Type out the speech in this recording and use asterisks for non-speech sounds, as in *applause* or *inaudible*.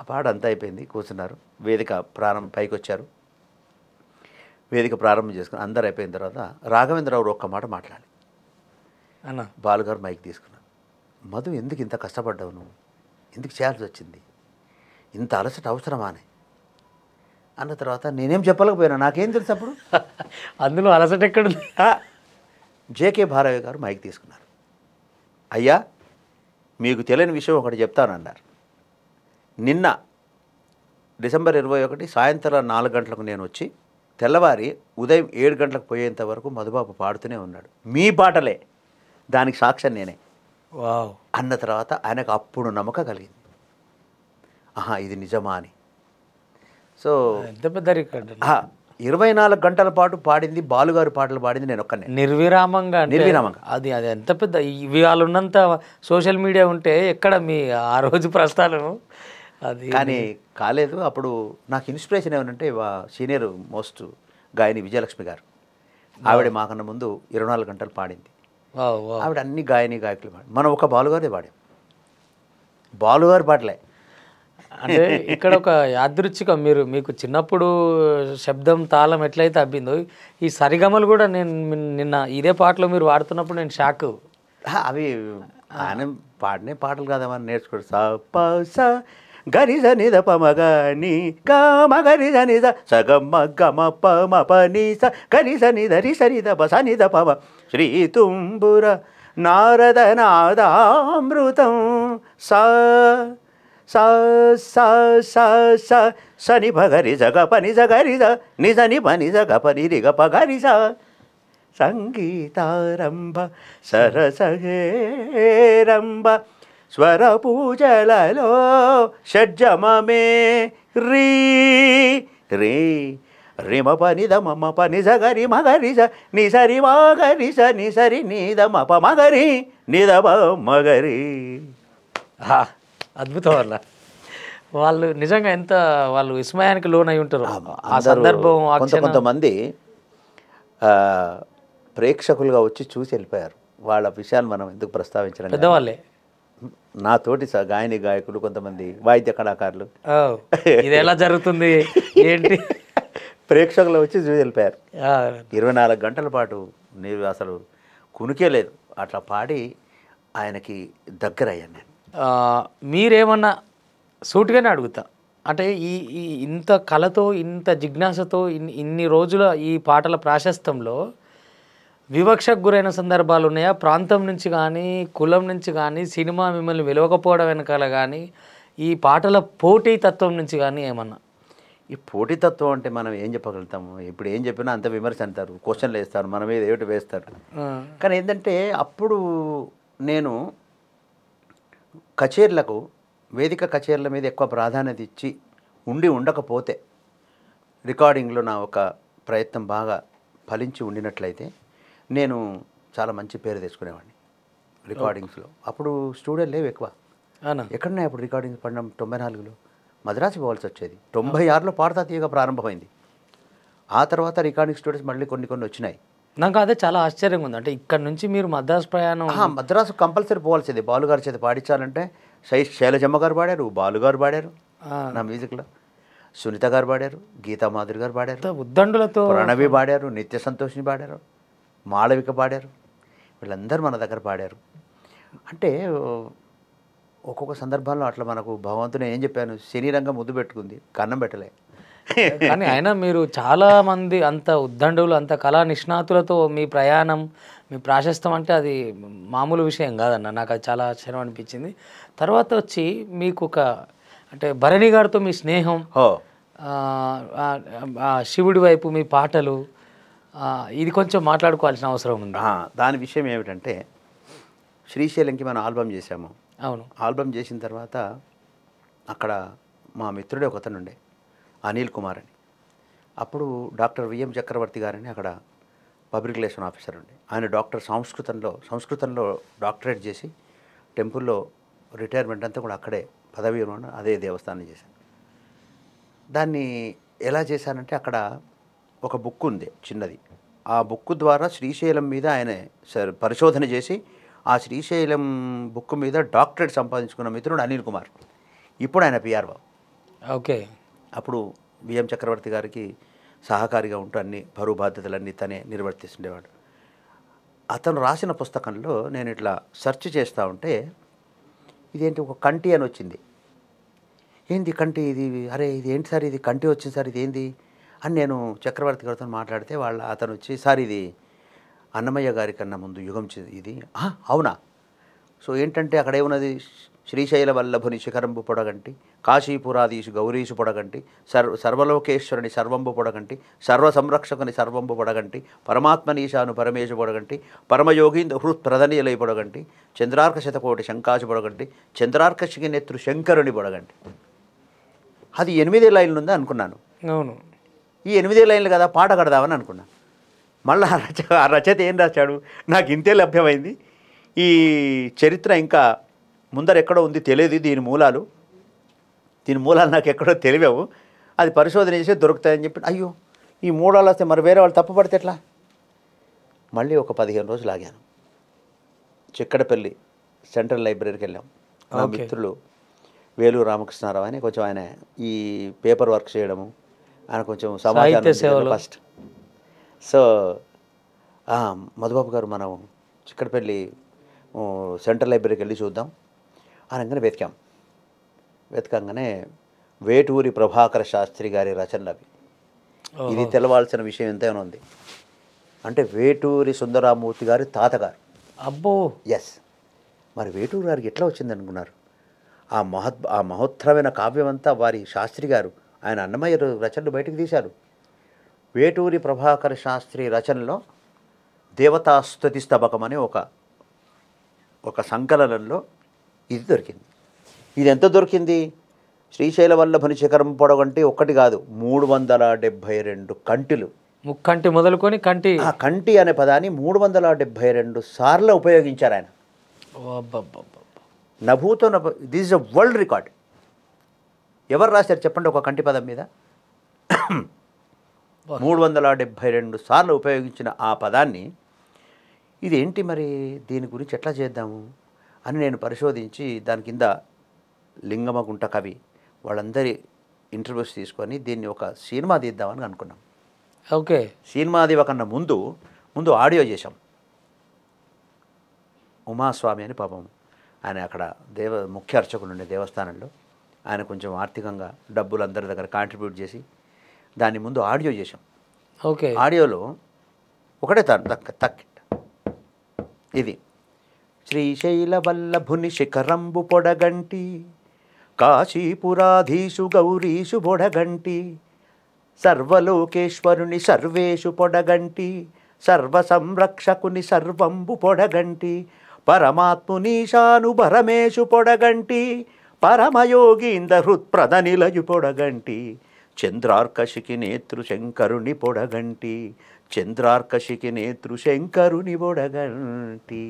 ఆ పాట అంతా అయిపోయింది కూర్చున్నారు వేదిక ప్రారంభం పైకి వచ్చారు వేదిక ప్రారంభం చేసుకుని అందరు అయిపోయిన తర్వాత రాఘవేంద్రరావు ఒక్క మాట మాట్లాడి అన్న బాలుగారు మైక్ తీసుకున్నాను మధు ఎందుకు ఇంత కష్టపడ్డావు నువ్వు ఎందుకు చేయాల్సి వచ్చింది ఇంత అలసట అవసరమా అని అన్న తర్వాత నేనేం చెప్పలేకపోయినా నాకేం తెలుసు అప్పుడు *laughs* అందులో అలసట ఎక్కడ జేకే భారవి గారు మైక్ తీసుకున్నారు అయ్యా మీకు తెలియని విషయం ఒకటి చెప్తానన్నారు నిన్న డిసెంబర్ ఇరవై ఒకటి సాయంత్రం నాలుగు గంటలకు నేను వచ్చి తెల్లవారి ఉదయం ఏడు గంటలకు పోయేంత వరకు మధుబాబు పాడుతూనే ఉన్నాడు మీ పాటలే దానికి సాక్ష్యం నేనే అన్న తర్వాత ఆయనకు అప్పుడు నమ్మకం కలిగింది ఆహా ఇది నిజమా అని సో ఇరవై నాలుగు గంటల పాటు పాడింది బాలుగారు పాటలు పాడింది నేను ఒక్కనే నిర్విరామంగా నిర్విరామంగా అది అది ఎంత పెద్ద ఇవాళ ఉన్నంత సోషల్ మీడియా ఉంటే ఎక్కడ మీ ఆ రోజు ప్రస్థానం అది కానీ కాలేదు అప్పుడు నాకు ఇన్స్పిరేషన్ ఏమనంటే సీనియర్ మోస్ట్ గాయని విజయలక్ష్మి గారు ఆవిడ మాకన్నా ముందు ఇరవై నాలుగు గంటలు పాడింది ఆవిడ అన్ని గాయని గాయకులు పాడి మనం ఒక బాలుగారే పాడాం బాలుగారు పాటలే అంటే ఇక్కడ ఒక యాదృచ్ఛికం మీరు మీకు చిన్నప్పుడు శబ్దం తాళం ఎట్లయితే అబ్బిందో ఈ సరిగమలు కూడా నేను నిన్న ఇదే పాటలో మీరు వాడుతున్నప్పుడు నేను షాక్ అవి ఆయన పాడినే పాటలు కదా మనం నేర్చుకోడు సా గరిజ నిద పమగని గా గరిజ నిద సగమ్మ గమ పమ పని స గరిజ నిద రి సరిద బస నిద పమ శ్రీ తుంబుర నారద నాదామృతం స స స స సని భగరి జగ పని జగరి జ నిజ ని పని జగ పని రిగ పగరి స సంగీతారంభ సరసగేరంభ స్వర పూజలలో షడ్జమే రీ రీ రిమ పని దమ మ పని సగరి మగరి స ని సరి మగరి స ని సరి నిదమప దమ మగరి నీ మగరి అద్భుతం వల్ల వాళ్ళు నిజంగా ఎంత వాళ్ళు విస్మయానికి లోన్ అయి ఉంటారు ఆ సందర్భం కొంతమంది ప్రేక్షకులుగా వచ్చి చూసి వెళ్ళిపోయారు వాళ్ళ విషయాన్ని మనం ఎందుకు ప్రస్తావించడం పెద్దవాళ్ళే నాతోటి గాయని గాయకులు కొంతమంది వాయిద్య కళాకారులు ఇది ఎలా జరుగుతుంది ఏంటి ప్రేక్షకులు వచ్చి వెళ్ళిపోయారు ఇరవై నాలుగు గంటల పాటు నేను అసలు కునికేలేదు అట్లా పాడి ఆయనకి దగ్గర అయ్యాను నేను మీరేమన్నా సూటిగానే అడుగుతా అంటే ఈ ఇంత కళతో ఇంత జిజ్ఞాసతో ఇన్ని రోజుల ఈ పాటల ప్రాశస్తంలో వివక్షకు గురైన సందర్భాలు ఉన్నాయా ప్రాంతం నుంచి కానీ కులం నుంచి కానీ సినిమా మిమ్మల్ని విలవకపోవడం వెనకాల కానీ ఈ పాటల పోటీతత్వం నుంచి కానీ ఏమన్నా ఈ పోటీతత్వం అంటే మనం ఏం చెప్పగలుగుతాము ఇప్పుడు ఏం చెప్పినా అంత విమర్శ అంటారు క్వశ్చన్లు వేస్తారు మన మీద ఏమిటి వేస్తారు కానీ ఏంటంటే అప్పుడు నేను కచేర్లకు వేదిక కచేర్ల మీద ఎక్కువ ప్రాధాన్యత ఇచ్చి ఉండి ఉండకపోతే రికార్డింగ్లో నా ఒక ప్రయత్నం బాగా ఫలించి ఉండినట్లయితే నేను చాలా మంచి పేరు తెచ్చుకునేవాడిని రికార్డింగ్స్లో అప్పుడు స్టూడియో లేవు ఎక్కువ ఎక్కడున్నాయి అప్పుడు రికార్డింగ్స్ పడిన తొంభై నాలుగులో మద్రాసు పోవాల్సి వచ్చేది తొంభై ఆరులో పాడతా తీయగా ప్రారంభమైంది ఆ తర్వాత రికార్డింగ్ స్టూడియోస్ మళ్ళీ కొన్ని కొన్ని వచ్చినాయి నాకు అదే చాలా ఆశ్చర్యంగా ఉంది అంటే ఇక్కడ నుంచి మీరు మద్రాసు ప్రయాణం మద్రాసు కంపల్సరీ పోవాల్సింది బాలుగారి చేత పాడించాలంటే శై శైలజమ్మ గారు పాడారు బాలుగారు పాడారు నా మ్యూజిక్లో సునీత గారు పాడారు గీతా మాధురి గారు పాడారు ఉద్దండులతో రణవి పాడారు నిత్య సంతోష్ని పాడారు మాళవిక పాడారు వీళ్ళందరూ మన దగ్గర పాడారు అంటే ఒక్కొక్క సందర్భంలో అట్లా మనకు భగవంతుని ఏం చెప్పాను శరీరంగా ముద్దు పెట్టుకుంది కన్నం పెట్టలే కానీ అయినా మీరు చాలామంది అంత ఉద్దండవులు అంత కళా నిష్ణాతులతో మీ ప్రయాణం మీ ప్రాశస్తం అంటే అది మామూలు విషయం కాదన్న నాకు అది చాలా ఆశ్చర్యం అనిపించింది తర్వాత వచ్చి మీకు ఒక అంటే భరణి గారితో మీ స్నేహం శివుడి వైపు మీ పాటలు ఇది కొంచెం మాట్లాడుకోవాల్సిన అవసరం ఉంది దాని విషయం ఏమిటంటే శ్రీశైలంకి మనం ఆల్బమ్ చేశాము అవును ఆల్బమ్ చేసిన తర్వాత అక్కడ మా మిత్రుడే ఒకతనుండే ఉండే అనిల్ కుమార్ అని అప్పుడు డాక్టర్ విఎం చక్రవర్తి గారని అక్కడ పబ్లిక్ రిలేషన్ ఆఫీసర్ ఉండే ఆయన డాక్టర్ సంస్కృతంలో సంస్కృతంలో డాక్టరేట్ చేసి టెంపుల్లో రిటైర్మెంట్ అంతా కూడా అక్కడే పదవి అదే దేవస్థానం చేశాను దాన్ని ఎలా చేశానంటే అక్కడ ఒక బుక్ ఉంది చిన్నది ఆ బుక్ ద్వారా శ్రీశైలం మీద ఆయన పరిశోధన చేసి ఆ శ్రీశైలం బుక్ మీద డాక్టరేట్ సంపాదించుకున్న మిత్రుడు అనిల్ కుమార్ ఇప్పుడు ఆయన పిఆర్ఓ ఓకే అప్పుడు విఎం చక్రవర్తి గారికి సహకారిగా ఉంటూ అన్ని బరువు బాధ్యతలన్నీ తనే నిర్వర్తిస్తుండేవాడు అతను రాసిన పుస్తకంలో నేను ఇట్లా సెర్చ్ చేస్తూ ఉంటే ఇదేంటి ఒక కంటి అని వచ్చింది ఏంది కంటి ఇది అరే ఇది ఏంటి సార్ ఇది కంటి వచ్చింది సార్ ఇది ఏంది అని నేను చక్రవర్తి గారితో మాట్లాడితే వాళ్ళ అతను వచ్చి సార్ ఇది అన్నమయ్య గారి కన్నా ముందు యుగం ఇది అవునా సో ఏంటంటే అక్కడ ఏమున్నది శ్రీశైల వల్లభుని శిఖరంబు పొడగంటి కాశీపురాధీశు గౌరీషు పొడగంటి సర్వ సర్వలోకేశ్వరుని సర్వంబు పొడగంటి సర్వ సంరక్షకుని సర్వంబు పొడగంటి పరమాత్మనీశాను పరమేశు పొడగంటి పరమయోగీంద హృత్ ప్రధనీయులై పొడగంటి చంద్రార్క శతకోటి శంకాశు పొడగంటి చంద్రార్క నేత్రు శంకరుని పొడగంటి అది ఎనిమిది లైన్లు ఉందా అనుకున్నాను అవును ఈ ఎనిమిదే లైన్లు కదా పాట కడదామని అనుకున్నా మళ్ళీ ఆ రచ ఆ రచయిత ఏం రాశాడు నాకు ఇంతే లభ్యమైంది ఈ చరిత్ర ఇంకా ముందర ఎక్కడో ఉంది తెలియదు దీని మూలాలు దీని మూలాలు నాకు ఎక్కడో తెలియవు అది పరిశోధన చేసి దొరుకుతాయని చెప్పి అయ్యో ఈ మూడాలు వస్తే మరి వేరే వాళ్ళు తప్పుపడితే ఎట్లా మళ్ళీ ఒక పదిహేను రోజులు ఆగాను చిక్కడపల్లి సెంట్రల్ లైబ్రరీకి వెళ్ళాం మా మిత్రులు వేలూరు రామకృష్ణారావు అని కొంచెం ఆయన ఈ పేపర్ వర్క్ చేయడము ఆయన కొంచెం సమాజం ఫస్ట్ సో మధుబాబు గారు మనం చిక్కడపల్లి సెంట్రల్ లైబ్రరీకి వెళ్ళి చూద్దాం అనగానే వెతికాం వెతకంగానే వేటూరి ప్రభాకర శాస్త్రి గారి రచనలు అవి ఇది తెలవాల్సిన విషయం ఎంతైనా ఉంది అంటే వేటూరి సుందరామూర్తి గారి తాతగారు అబ్బో ఎస్ మరి వేటూరు గారికి ఎట్లా వచ్చింది అనుకున్నారు ఆ మహత్ ఆ మహోత్తరమైన కావ్యం అంతా వారి శాస్త్రి గారు ఆయన అన్నమయ్య రచనలు బయటకు తీశారు వేటూరి ప్రభాకర శాస్త్రి రచనలో దేవతాస్తుతి స్తబకం అనే ఒక ఒక సంకలనంలో ఇది దొరికింది ఇది ఎంత దొరికింది శ్రీశైల వల్లభని శిఖరం పొడవంటి ఒక్కటి కాదు మూడు వందల డెబ్భై రెండు కంటిలు ముక్కంటి మొదలుకొని కంటి ఆ కంటి అనే పదాన్ని మూడు వందల డెబ్భై రెండు సార్లు ఉపయోగించారు ఆయన నభూతో నభ this is a world record ఎవరు రాశారు చెప్పండి ఒక కంటి పదం మీద *coughs* మూడు వందల డెబ్భై రెండు సార్లు ఉపయోగించిన ఆ పదాన్ని ఇదేంటి మరి దీని గురించి ఎట్లా చేద్దాము అని నేను పరిశోధించి దాని కింద లింగమగుంట కవి వాళ్ళందరి ఇంటర్వ్యూస్ తీసుకొని దీన్ని ఒక సినిమా తీద్దామని అనుకున్నాం ఓకే సినిమా దివకన్నా ముందు ముందు ఆడియో చేశాం ఉమాస్వామి అని పాపం ఆయన అక్కడ దేవ ముఖ్య అర్చకులు ఉండే దేవస్థానంలో ఆయన కొంచెం ఆర్థికంగా డబ్బులు అందరి దగ్గర కాంట్రిబ్యూట్ చేసి దాని ముందు ఆడియో చేసాం ఓకే ఆడియోలో ఒకటే తక్ తక్కిట్ ఇది శ్రీశైల వల్లభుని శిఖరంబు పొడగంటి కాశీపురాధీషు గౌరీషు పొడగంటి సర్వలోకేశ్వరుని సర్వేషు పొడగంటి సర్వ సంరక్షకుని సర్వంబు పొడగంటి పరమాత్మునీశాను పరమేషు పొడగంటి పరమయోగీంద హృత్ప్రద నిలయు పొడగంటి చంద్రార్కశికి నేతృ శంకరుని పొడగంటి చంద్రార్కశికి నేతృ శంకరుని పొడగంటి